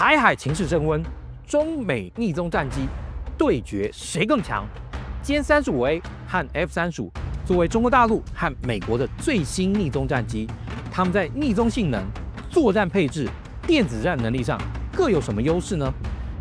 台海情势升温，中美逆中战机对决谁更强？歼三十五 A 和 F 三十五作为中国大陆和美国的最新逆中战机，他们在逆中性能、作战配置、电子战能力上各有什么优势呢？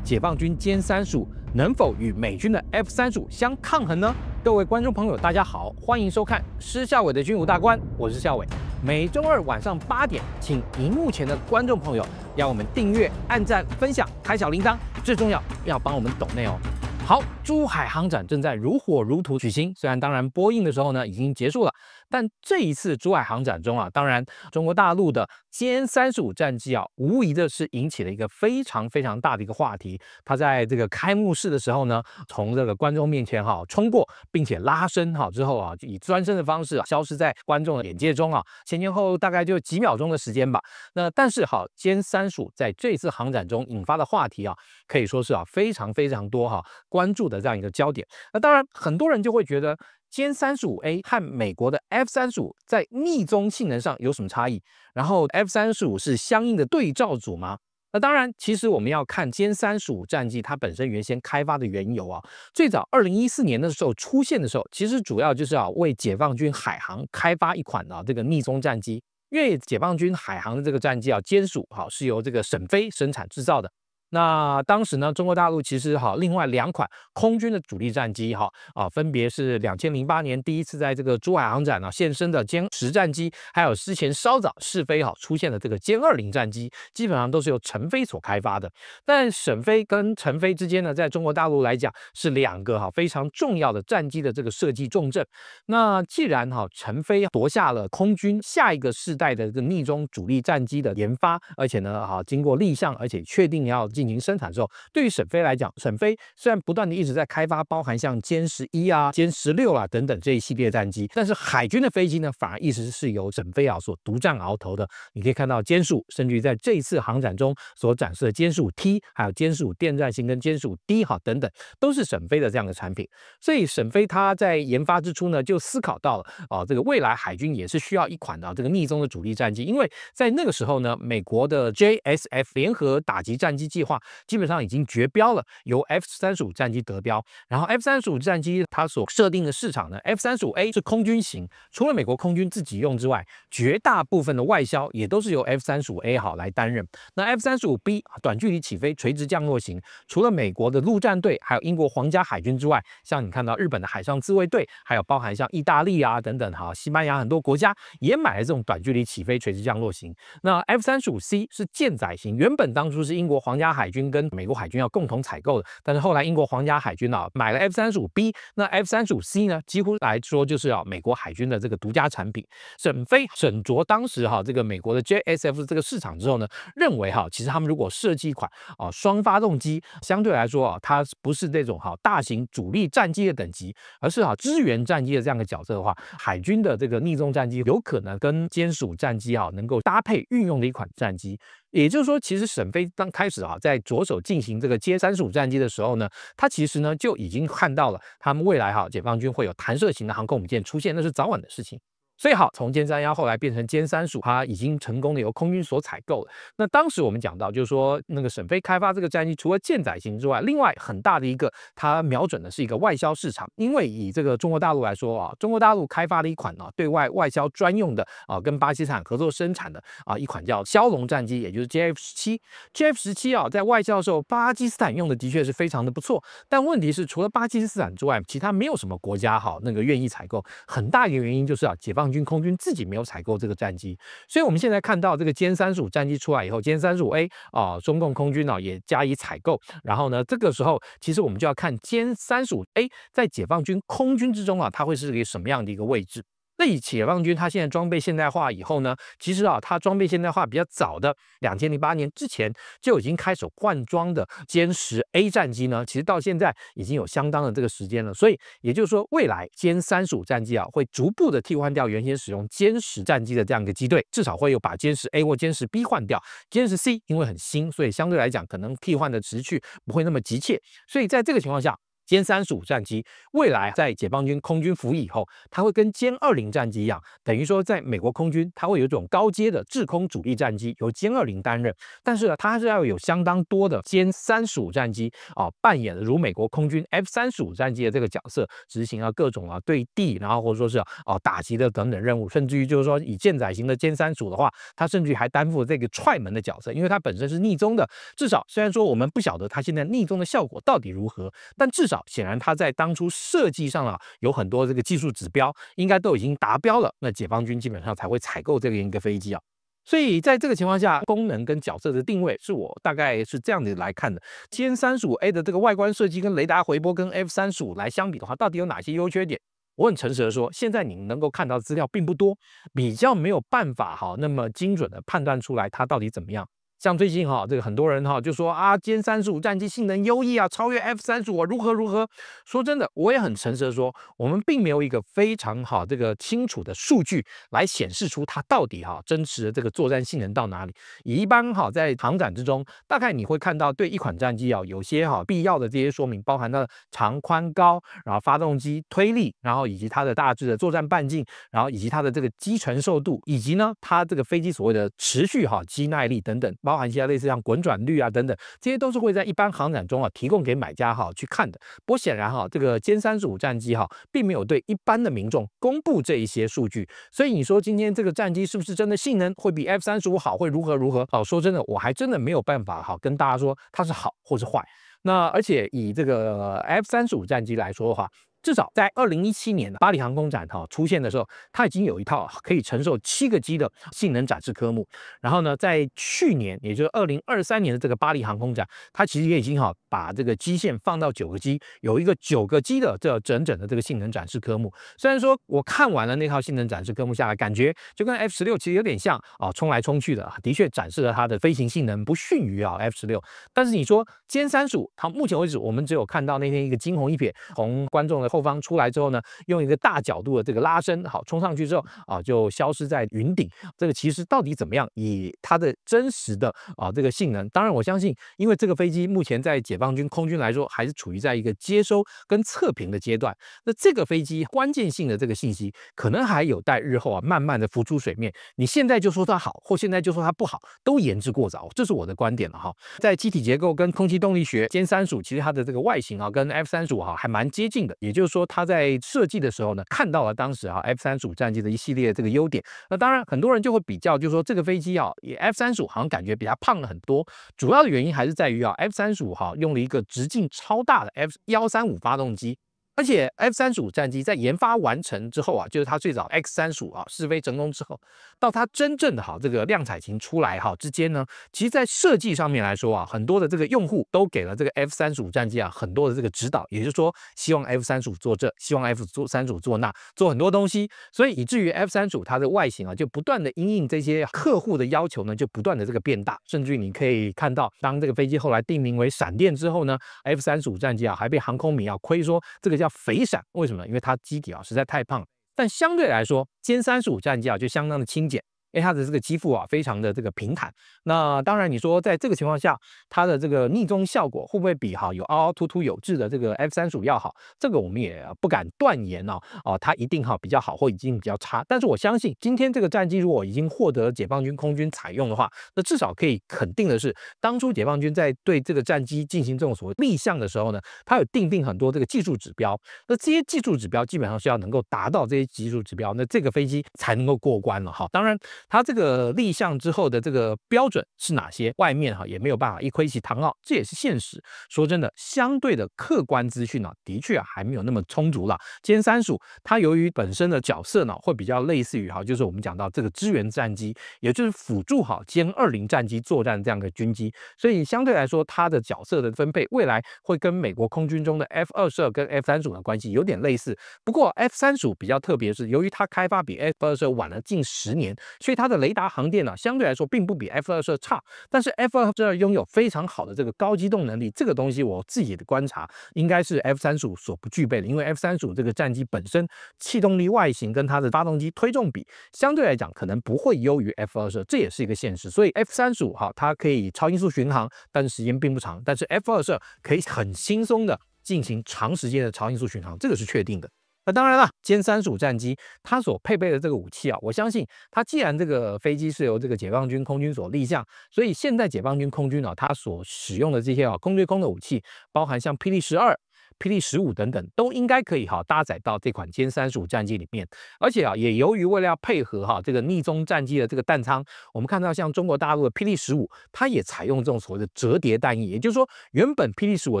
解放军歼三十五能否与美军的 F 三十五相抗衡呢？各位观众朋友，大家好，欢迎收看施孝伟的军武大观，我是孝伟。每周二晚上八点，请荧幕前的观众朋友，要我们订阅、按赞、分享、开小铃铛，最重要要帮我们懂内哦。好，珠海航展正在如火如荼举行，虽然当然播映的时候呢已经结束了。但这一次珠海航展中啊，当然中国大陆的歼三十五战机啊，无疑的是引起了一个非常非常大的一个话题。它在这个开幕式的时候呢，从这个观众面前哈冲过，并且拉升好之后啊，以钻升的方式啊、消失在观众的眼界中啊，前前后大概就几秒钟的时间吧。那但是哈，歼三十五在这次航展中引发的话题啊，可以说是啊非常非常多哈关注的这样一个焦点。那当然，很多人就会觉得。歼三十五 A 和美国的 F 三十五在逆冲性能上有什么差异？然后 F 三十五是相应的对照组吗？那当然，其实我们要看歼三十五战机它本身原先开发的缘由啊，最早二零一四年的时候出现的时候，其实主要就是啊为解放军海航开发一款啊这个逆冲战机，因为解放军海航的这个战机啊歼十五哈是由这个沈飞生产制造的。那当时呢，中国大陆其实哈，另外两款空军的主力战机哈啊，分别是两千零八年第一次在这个珠海航展呢现身的歼十战机，还有之前稍早试飞哈出现的这个歼二零战机，基本上都是由成飞所开发的。但沈飞跟陈飞之间呢，在中国大陆来讲是两个哈非常重要的战机的这个设计重镇。那既然哈成飞夺下了空军下一个世代的这个逆中主力战机的研发，而且呢哈经过立项，而且确定要。进行生产之后，对于沈飞来讲，沈飞虽然不断的一直在开发，包含像歼十一啊、歼十六啊等等这一系列战机，但是海军的飞机呢，反而一直是由沈飞啊所独占鳌头的。你可以看到歼十五，甚至于在这一次航展中所展示的歼十五 T，还有歼十五电战型跟歼十五 D 哈等等，都是沈飞的这样的产品。所以沈飞他在研发之初呢，就思考到了啊，这个未来海军也是需要一款啊这个逆宗的主力战机，因为在那个时候呢，美国的 JSF 联合打击战机计划。话基本上已经绝标了，由 F 三十五战机得标。然后 F 三十五战机它所设定的市场呢，F 三十五 A 是空军型，除了美国空军自己用之外，绝大部分的外销也都是由 F 三十五 A 好来担任。那 F 三十五 B 短距离起飞垂直降落型，除了美国的陆战队，还有英国皇家海军之外，像你看到日本的海上自卫队，还有包含像意大利啊等等哈，西班牙很多国家也买了这种短距离起飞垂直降落型。那 F 三十五 C 是舰载型，原本当初是英国皇家。海军跟美国海军要共同采购的，但是后来英国皇家海军啊买了 F 三十五 B，那 F 三十五 C 呢，几乎来说就是要美国海军的这个独家产品。沈飞沈卓当时哈这个美国的 JSF 这个市场之后呢，认为哈其实他们如果设计一款啊双发动机，相对来说啊它不是这种哈大型主力战机的等级，而是哈支援战机的这样的角色的话，海军的这个逆重战机有可能跟歼十五战机啊能够搭配运用的一款战机。也就是说，其实沈飞刚开始哈，在着手进行这个歼三十五战机的时候呢，他其实呢就已经看到了他们未来哈解放军会有弹射型的航空母舰出现，那是早晚的事情。所以从歼三幺后来变成歼三十五，它已经成功的由空军所采购了。那当时我们讲到，就是说那个沈飞开发这个战机，除了舰载型之外，另外很大的一个，它瞄准的是一个外销市场。因为以这个中国大陆来说啊，中国大陆开发了一款啊对外外销专用的啊，跟巴基斯坦合作生产的啊一款叫枭龙战机，也就是 JF 十七。JF 十七啊，在外销的时候，巴基斯坦用的的确是非常的不错。但问题是，除了巴基斯坦之外，其他没有什么国家哈那个愿意采购。很大一个原因就是啊，解放。解军空军自己没有采购这个战机，所以我们现在看到这个歼三十五战机出来以后，歼三十五 A 啊，中共空军呢也加以采购。然后呢，这个时候其实我们就要看歼三十五 A 在解放军空军之中啊，它会是一个什么样的一个位置。那以解放军他现在装备现代化以后呢，其实啊，他装备现代化比较早的，两千零八年之前就已经开始换装的歼十 A 战机呢，其实到现在已经有相当的这个时间了。所以也就是说，未来歼三十五战机啊，会逐步的替换掉原先使用歼十战机的这样一个机队，至少会有把歼十 A 或歼十 B 换掉。歼十 C 因为很新，所以相对来讲可能替换的持续不会那么急切。所以在这个情况下。歼三十五战机未来在解放军空军服役以后，它会跟歼二零战机一样，等于说在美国空军，它会有一种高阶的制空主力战机由歼二零担任。但是呢，它还是要有相当多的歼三十五战机啊扮演如美国空军 F 三十五战机的这个角色，执行啊各种啊对地，然后或者说是啊打击的等等任务。甚至于就是说以舰载型的歼三十五的话，它甚至还担负这个踹门的角色，因为它本身是逆宗的。至少虽然说我们不晓得它现在逆宗的效果到底如何，但至少。显然，它在当初设计上啊，有很多这个技术指标，应该都已经达标了。那解放军基本上才会采购这个一个飞机啊。所以在这个情况下，功能跟角色的定位，是我大概是这样子来看的。歼三十五 A 的这个外观设计跟雷达回波跟 F 三十五来相比的话，到底有哪些优缺点？我很诚实的说，现在你能够看到的资料并不多，比较没有办法哈，那么精准的判断出来它到底怎么样。像最近哈，这个很多人哈就说啊，歼三十五战机性能优异啊，超越 F 三十五如何如何？说真的，我也很诚实的说，我们并没有一个非常好这个清楚的数据来显示出它到底哈真实的这个作战性能到哪里。一般哈在航展之中，大概你会看到对一款战机啊，有些哈必要的这些说明，包含它的长宽高，然后发动机推力，然后以及它的大致的作战半径，然后以及它的这个机承受度，以及呢它这个飞机所谓的持续哈机耐力等等。包含一些类似像滚转率啊等等，这些都是会在一般航展中啊提供给买家哈去看的。不过显然哈，这个歼三十五战机哈，并没有对一般的民众公布这一些数据。所以你说今天这个战机是不是真的性能会比 F 三十五好，会如何如何？哦，说真的，我还真的没有办法哈跟大家说它是好或是坏。那而且以这个 F 三十五战机来说的话。至少在二零一七年的巴黎航空展哈出现的时候，它已经有一套可以承受七个 G 的性能展示科目。然后呢，在去年，也就是二零二三年的这个巴黎航空展，它其实也已经哈把这个基线放到九个 G，有一个九个 G 的这整整的这个性能展示科目。虽然说我看完了那套性能展示科目下来，感觉就跟 F 十六其实有点像啊，冲来冲去的，的确展示了它的飞行性能不逊于啊 F 十六。但是你说歼三十五，好，目前为止我们只有看到那天一个惊鸿一瞥，从观众的。后方出来之后呢，用一个大角度的这个拉伸，好冲上去之后啊，就消失在云顶。这个其实到底怎么样，以它的真实的啊这个性能，当然我相信，因为这个飞机目前在解放军空军来说，还是处于在一个接收跟测评的阶段。那这个飞机关键性的这个信息，可能还有待日后啊慢慢的浮出水面。你现在就说它好，或现在就说它不好，都言之过早。这是我的观点了哈。在机体结构跟空气动力学，歼三十五其实它的这个外形啊，跟 F 三十五哈还蛮接近的，也就。说他在设计的时候呢，看到了当时啊 F 三十五战机的一系列这个优点。那当然，很多人就会比较，就说这个飞机啊，F 三十五好像感觉比它胖了很多。主要的原因还是在于啊，F 三十五哈用了一个直径超大的 F 幺三五发动机。而且 F 三十五战机在研发完成之后啊，就是它最早 X 三十五啊试飞成功之后，到它真正的哈这个量产型出来哈之间呢，其实在设计上面来说啊，很多的这个用户都给了这个 F 三十五战机啊很多的这个指导，也就是说希望 F 三十五做这，希望 F 做三十五做那，做很多东西，所以以至于 F 三十五它的外形啊就不断的因应这些客户的要求呢，就不断的这个变大，甚至于你可以看到，当这个飞机后来定名为闪电之后呢，F 三十五战机啊还被航空迷啊亏说这个叫。肥闪，为什么？因为它机体啊实在太胖了。但相对来说，歼三十五战机啊就相当的轻简。它的这个机腹啊，非常的这个平坦。那当然，你说在这个情况下，它的这个逆中效果会不会比哈有凹凹凸凸有致的这个 F 三十五要好？这个我们也不敢断言哦。哦，它一定哈比较好，或已经比较差。但是我相信，今天这个战机如果已经获得解放军空军采用的话，那至少可以肯定的是，当初解放军在对这个战机进行这种所谓立项的时候呢，它有定定很多这个技术指标。那这些技术指标基本上是要能够达到这些技术指标，那这个飞机才能够过关了哈。当然。它这个立项之后的这个标准是哪些？外面哈也没有办法一窥其堂奥，这也是现实。说真的，相对的客观资讯呢，的确还没有那么充足了。歼三十五它由于本身的角色呢，会比较类似于哈，就是我们讲到这个支援战机，也就是辅助好歼二零战机作战这样的军机，所以相对来说它的角色的分配，未来会跟美国空军中的 F 二十二跟 F 三十五的关系有点类似。不过 F 三十五比较特别是由于它开发比 F 二十二晚了近十年。所以它的雷达航电呢，相对来说并不比 F 二十二差。但是 F 二十二拥有非常好的这个高机动能力，这个东西我自己的观察应该是 F 三十五所不具备的。因为 F 三十五这个战机本身气动力外形跟它的发动机推重比，相对来讲可能不会优于 F 二十二，这也是一个现实。所以 F 三十五哈它可以超音速巡航，但是时间并不长。但是 F 二十二可以很轻松的进行长时间的超音速巡航，这个是确定的。那当然了，歼三十五战机它所配备的这个武器啊，我相信它既然这个飞机是由这个解放军空军所立项，所以现在解放军空军呢，它所使用的这些啊空对空的武器，包含像霹雳十二。霹雳十五等等都应该可以哈搭载到这款歼三十五战机里面，而且啊也由于为了要配合哈这个逆中战机的这个弹仓，我们看到像中国大陆的霹雳十五，它也采用这种所谓的折叠弹翼，也就是说原本霹雳十五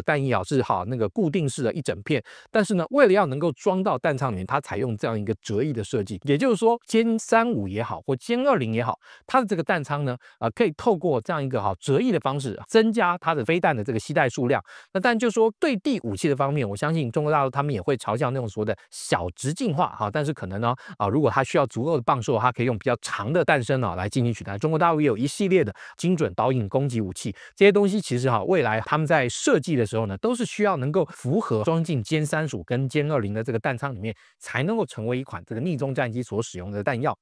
弹翼啊是哈那个固定式的一整片，但是呢为了要能够装到弹仓里面，它采用这样一个折翼的设计，也就是说歼三五也好或歼二零也好，它的这个弹仓呢啊可以透过这样一个哈折翼的方式增加它的飞弹的这个携带数量，那但就说对地武器的方。方面，我相信中国大陆他们也会朝向那种所谓的小直径化哈，但是可能呢啊，如果它需要足够的磅数，它可以用比较长的弹身啊来进行取代。中国大陆也有一系列的精准导引攻击武器，这些东西其实哈，未来他们在设计的时候呢，都是需要能够符合装进歼三十五跟歼二零的这个弹仓里面，才能够成为一款这个逆中战机所使用的弹药。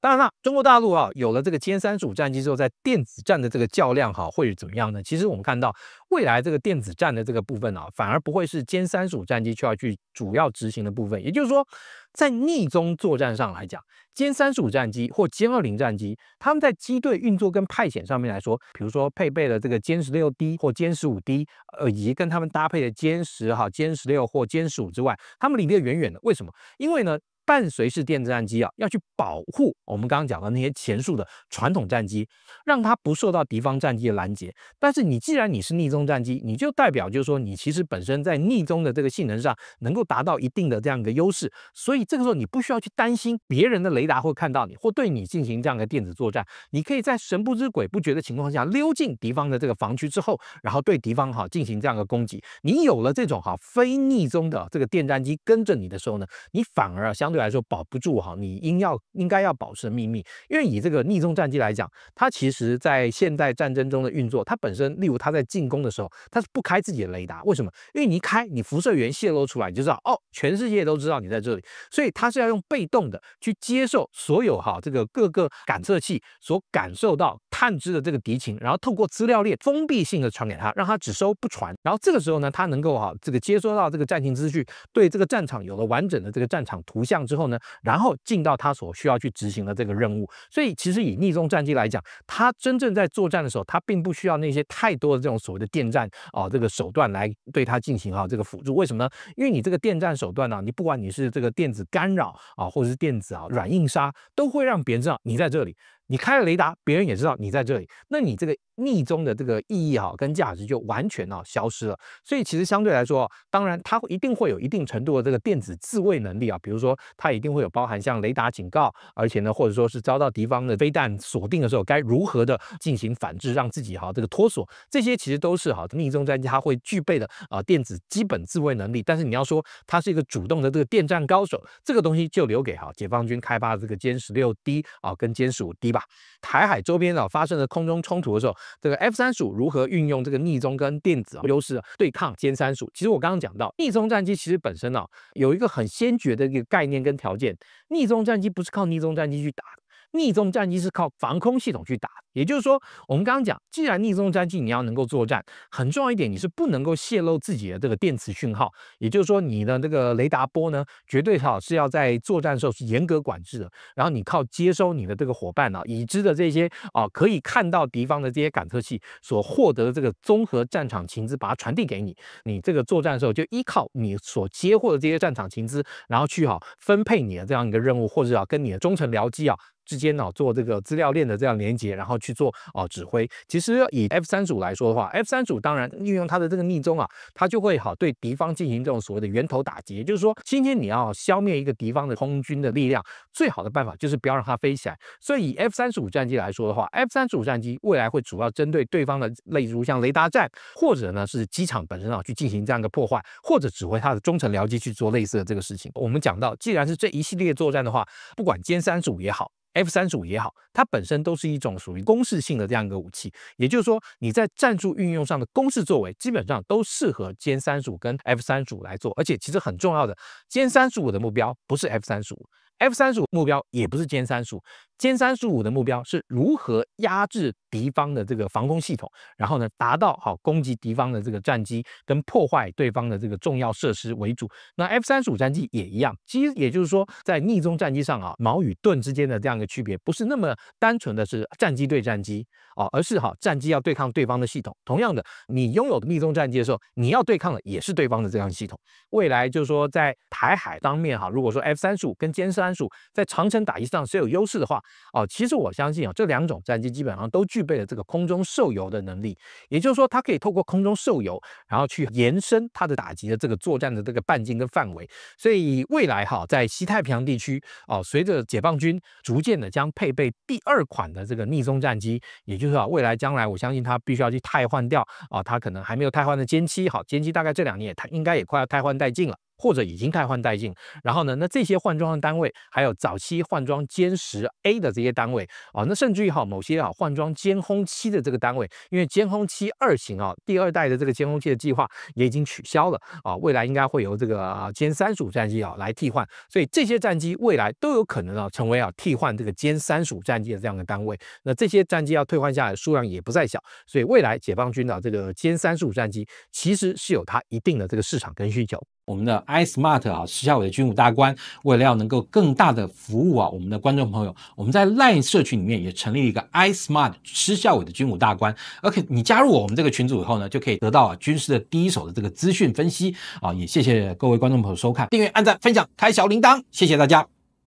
当然了，中国大陆啊，有了这个歼三十五战机之后，在电子战的这个较量哈，会是怎么样呢？其实我们看到，未来这个电子战的这个部分啊，反而不会是歼三十五战机需要去主要执行的部分。也就是说，在逆中作战上来讲，歼三十五战机或歼二零战机，他们在机队运作跟派遣上面来说，比如说配备了这个歼十六 D 或歼十五 D，呃，以及跟他们搭配的歼十哈、歼十六或歼十五之外，他们离得远远的。为什么？因为呢？伴随式电子战机啊，要去保护我们刚刚讲的那些前述的传统战机，让它不受到敌方战机的拦截。但是你既然你是逆中战机，你就代表就是说你其实本身在逆中的这个性能上能够达到一定的这样一个优势。所以这个时候你不需要去担心别人的雷达会看到你，或对你进行这样的电子作战。你可以在神不知鬼不觉的情况下溜进敌方的这个防区之后，然后对敌方哈进行这样的攻击。你有了这种哈非逆中的这个电战机跟着你的时候呢，你反而相对。来说保不住哈，你应要应该要保持秘密，因为以这个逆中战机来讲，它其实在现代战争中的运作，它本身例如它在进攻的时候，它是不开自己的雷达，为什么？因为你一开你辐射源泄露出来，你就知道哦，全世界都知道你在这里，所以它是要用被动的去接受所有哈这个各个感测器所感受到探知的这个敌情，然后透过资料链封闭性的传给他，让他只收不传，然后这个时候呢，它能够哈这个接收到这个战情资讯，对这个战场有了完整的这个战场图像。之后呢，然后进到他所需要去执行的这个任务。所以其实以逆冲战机来讲，它真正在作战的时候，它并不需要那些太多的这种所谓的电战啊这个手段来对它进行啊这个辅助。为什么呢？因为你这个电战手段呢，你不管你是这个电子干扰啊，或者是电子啊软硬杀，都会让别人知道你在这里。你开了雷达，别人也知道你在这里，那你这个逆中的这个意义哈跟价值就完全啊消失了。所以其实相对来说，当然它会一定会有一定程度的这个电子自卫能力啊，比如说它一定会有包含像雷达警告，而且呢或者说是遭到敌方的飞弹锁定的时候该如何的进行反制，让自己哈这个脱锁，这些其实都是哈逆中战机它会具备的啊电子基本自卫能力。但是你要说它是一个主动的这个电战高手，这个东西就留给哈解放军开发的这个歼十六 D 啊跟歼十五 D 吧。台海周边啊发生的空中冲突的时候，这个 F 三十五如何运用这个逆中跟电子优势对抗歼三十五？其实我刚刚讲到，逆中战机其实本身啊有一个很先决的一个概念跟条件，逆中战机不是靠逆中战机去打的。逆宗战机是靠防空系统去打，也就是说，我们刚刚讲，既然逆宗战机你要能够作战，很重要一点，你是不能够泄露自己的这个电磁讯号，也就是说，你的这个雷达波呢，绝对哈是要在作战时候是严格管制的。然后你靠接收你的这个伙伴啊，已知的这些啊，可以看到敌方的这些感测器所获得的这个综合战场情资，把它传递给你，你这个作战的时候就依靠你所接获的这些战场情资，然后去好分配你的这样一个任务，或者啊跟你的忠诚僚机啊。之间呢做这个资料链的这样连接，然后去做啊指挥。其实以 F 三十五来说的话，F 三十五当然运用它的这个逆中啊，它就会好对敌方进行这种所谓的源头打击。也就是说，今天你要消灭一个敌方的空军的力量，最好的办法就是不要让它飞起来。所以以 F 三十五战机来说的话，F 三十五战机未来会主要针对对方的类，如像雷达站或者呢是机场本身啊去进行这样的破坏，或者指挥它的中程僚机去做类似的这个事情。我们讲到，既然是这一系列作战的话，不管歼三十五也好。F 三十五也好，它本身都是一种属于攻势性的这样一个武器，也就是说你在战术运用上的攻势作为，基本上都适合歼三十五跟 F 三十五来做，而且其实很重要的，歼三十五的目标不是 F 三十五。F 三十五目标也不是歼三十五，歼三十五的目标是如何压制敌方的这个防空系统，然后呢，达到好攻击敌方的这个战机跟破坏对方的这个重要设施为主。那 F 三十五战机也一样，其实也就是说，在逆中战机上啊，矛与盾之间的这样一个区别不是那么单纯的是战机对战机啊，而是哈战机要对抗对方的系统。同样的，你拥有逆中战机的时候，你要对抗的也是对方的这样系统。未来就是说，在台海当面哈，如果说 F 三十五跟歼三。在长城打击上是有优势的话，哦，其实我相信啊，这两种战机基本上都具备了这个空中受油的能力，也就是说，它可以透过空中受油，然后去延伸它的打击的这个作战的这个半径跟范围。所以未来哈，在西太平洋地区哦，随着解放军逐渐的将配备第二款的这个逆风战机，也就是说，未来将来我相信它必须要去汰换掉啊，它可能还没有汰换的歼七，好，歼七大概这两年也它应该也快要汰换殆尽了。或者已经开换殆尽。然后呢？那这些换装的单位，还有早期换装歼十 A 的这些单位啊，那甚至于哈某些啊换装歼轰七的这个单位，因为歼轰七二型啊第二代的这个歼轰七的计划也已经取消了啊，未来应该会由这个歼三十五战机啊来替换，所以这些战机未来都有可能啊成为啊替换这个歼三十五战机的这样的单位。那这些战机要退换下来数量也不再小，所以未来解放军的这个歼三十五战机其实是有它一定的这个市场跟需求。我们的 iSmart 啊，施孝伟的军武大官，为了要能够更大的服务啊，我们的观众朋友，我们在 Line 社群里面也成立一个 iSmart 施孝伟的军武大官，OK，你加入我们这个群组以后呢，就可以得到军事的第一手的这个资讯分析啊。也谢谢各位观众朋友收看，订阅、按赞、分享、开小铃铛，谢谢大家。